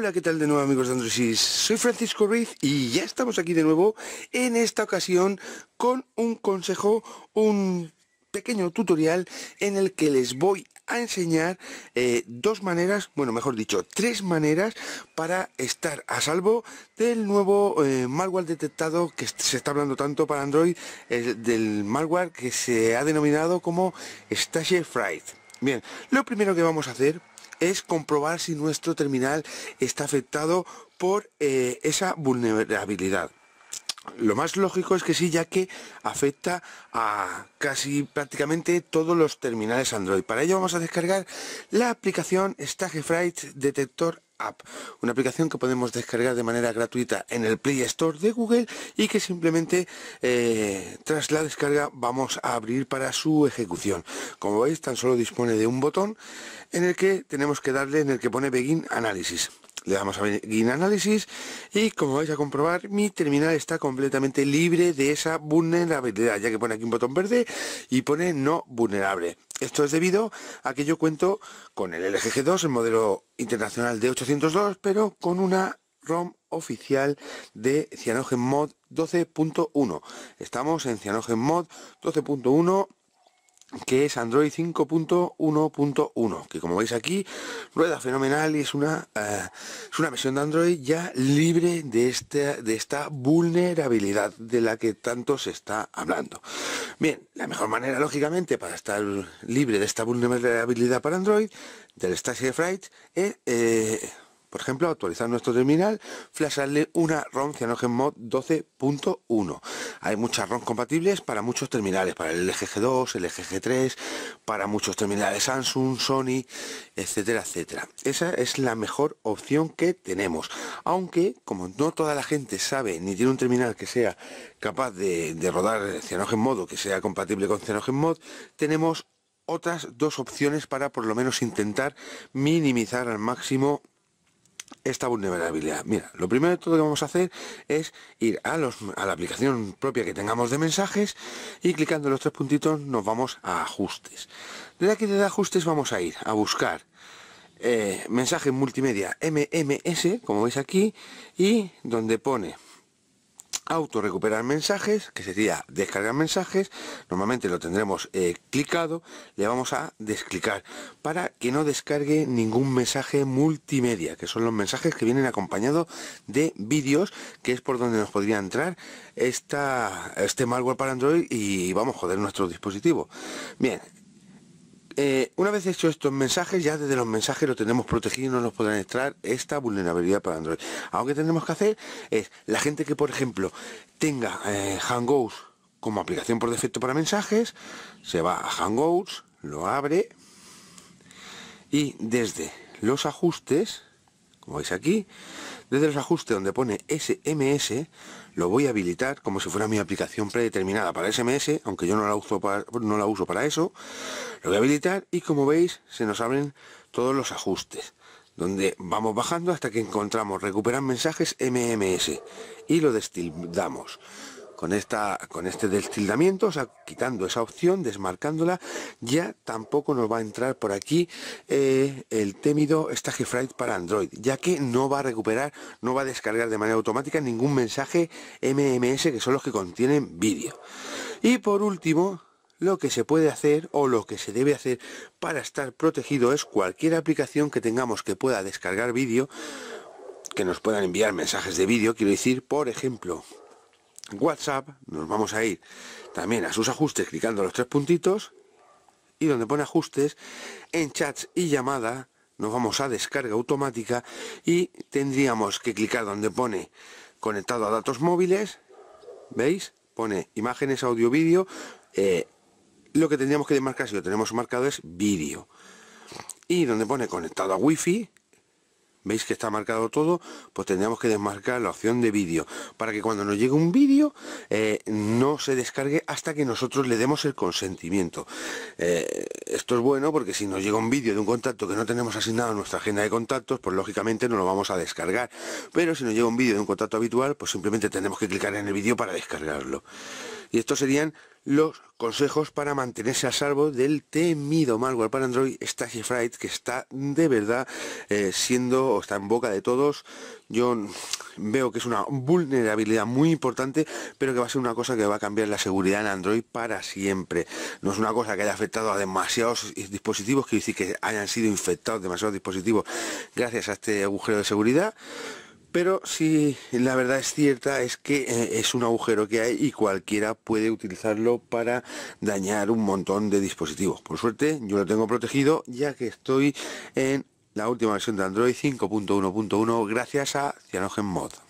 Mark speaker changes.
Speaker 1: Hola, ¿qué tal de nuevo amigos de Androsis? Soy Francisco Ruiz y ya estamos aquí de nuevo en esta ocasión con un consejo, un pequeño tutorial en el que les voy a enseñar eh, dos maneras, bueno mejor dicho, tres maneras para estar a salvo del nuevo eh, malware detectado que se está hablando tanto para Android, del malware que se ha denominado como Stasher Fright. Bien, lo primero que vamos a hacer es comprobar si nuestro terminal está afectado por eh, esa vulnerabilidad. Lo más lógico es que sí, ya que afecta a casi prácticamente todos los terminales Android. Para ello vamos a descargar la aplicación Stagefright Detector App, una aplicación que podemos descargar de manera gratuita en el Play Store de Google y que simplemente eh, tras la descarga vamos a abrir para su ejecución. Como veis, tan solo dispone de un botón en el que tenemos que darle en el que pone Begin Analysis. Le damos a Begin Analysis y como vais a comprobar mi terminal está completamente libre de esa vulnerabilidad ya que pone aquí un botón verde y pone no vulnerable. Esto es debido a que yo cuento con el LGG2, el modelo internacional de 802, pero con una ROM oficial de CyanogenMod 12.1. Estamos en CyanogenMod 12.1 que es Android 5.1.1, que como veis aquí, rueda fenomenal y es una, eh, es una versión de Android ya libre de esta, de esta vulnerabilidad de la que tanto se está hablando. Bien, la mejor manera, lógicamente, para estar libre de esta vulnerabilidad para Android, del de Fright, es... Eh, por ejemplo, actualizar nuestro terminal, flasharle una ROM CyanogenMod 12.1. Hay muchas ROM compatibles para muchos terminales, para el LGG2, el LGG3, para muchos terminales Samsung, Sony, etcétera, etcétera. Esa es la mejor opción que tenemos. Aunque, como no toda la gente sabe ni tiene un terminal que sea capaz de, de rodar CyanogenMod o que sea compatible con CyanogenMod, tenemos otras dos opciones para por lo menos intentar minimizar al máximo esta vulnerabilidad? Mira, lo primero de todo que vamos a hacer es ir a, la aplicación propia que tengamos de mensajes y clicando los tres puntitos nos vamos a ajustes. Desde aquí de ajustes vamos a ir a buscar eh, mensaje multimedia MMS, como veis aquí, y donde pone auto recuperar mensajes, que sería descargar mensajes, normalmente lo tendremos eh, clicado, le vamos a desclicar para que no descargue ningún mensaje multimedia, que son los mensajes que vienen acompañados de vídeos, que es por donde nos podría entrar esta, este malware para Android y vamos a joder nuestro dispositivo. Bien, eh, una vez hecho estos mensajes, ya desde los mensajes lo tenemos protegido y no nos podrán extraer esta vulnerabilidad para Android. Aunque tenemos que hacer es la gente que, por ejemplo, tenga eh, Hangouts como aplicación por defecto para mensajes, se va a Hangouts, lo abre y desde los ajustes como veis aquí, desde los ajustes donde pone SMS, lo voy a habilitar como si fuera mi aplicación predeterminada para SMS, aunque yo no la uso para, no la uso para eso, lo voy a habilitar y como veis se nos abren todos los ajustes donde vamos bajando hasta que encontramos recuperar mensajes MMS y lo destildamos con, esta, con este destildamiento, quitando esa opción, desmarcándola, ya tampoco nos va a entrar por aquí eh, el temido Stagefright para Android, ya que no va a recuperar, no va a descargar de manera automática ningún mensaje MMS, que son los que contienen vídeo. Y por último, lo que se puede hacer o lo que se debe hacer para estar protegido es cualquier aplicación que tengamos que pueda descargar vídeo, que nos puedan enviar mensajes de vídeo, quiero decir, por ejemplo, WhatsApp, nos vamos a ir también a sus ajustes clicando los tres puntitos y donde pone ajustes, en chats y llamada, nos vamos a descarga automática y tendríamos que clicar donde pone conectado a datos móviles, ¿veis? Pone imágenes, audio, vídeo, eh, lo que tendríamos que demarcar si lo tenemos marcado es vídeo. Y donde pone conectado a wifi, veis que está marcado todo pues tendríamos que desmarcar la opción de vídeo para que cuando nos llegue un vídeo eh, no se descargue hasta que nosotros le demos el consentimiento eh, esto es bueno porque si nos llega un vídeo de un contacto que no tenemos asignado en nuestra agenda de contactos pues lógicamente no lo vamos a descargar pero si nos llega un vídeo de un contacto habitual pues simplemente tenemos que clicar en el vídeo para descargarlo y estos serían los consejos para mantenerse a salvo del temido malware para Android fright que está de verdad eh, siendo o está en boca de todos. Yo veo que es una vulnerabilidad muy importante, pero que va a ser una cosa que va a cambiar la seguridad en Android para siempre. No es una cosa que haya afectado a demasiados dispositivos, quiere decir que hayan sido infectados demasiados dispositivos gracias a este agujero de seguridad. Pero si la verdad es cierta, es que eh, es un agujero que hay y cualquiera puede utilizarlo para dañar un montón de dispositivos. Por suerte, yo lo tengo protegido ya que estoy en la última versión de Android 5.1.1 gracias a CyanogenMod. Mod.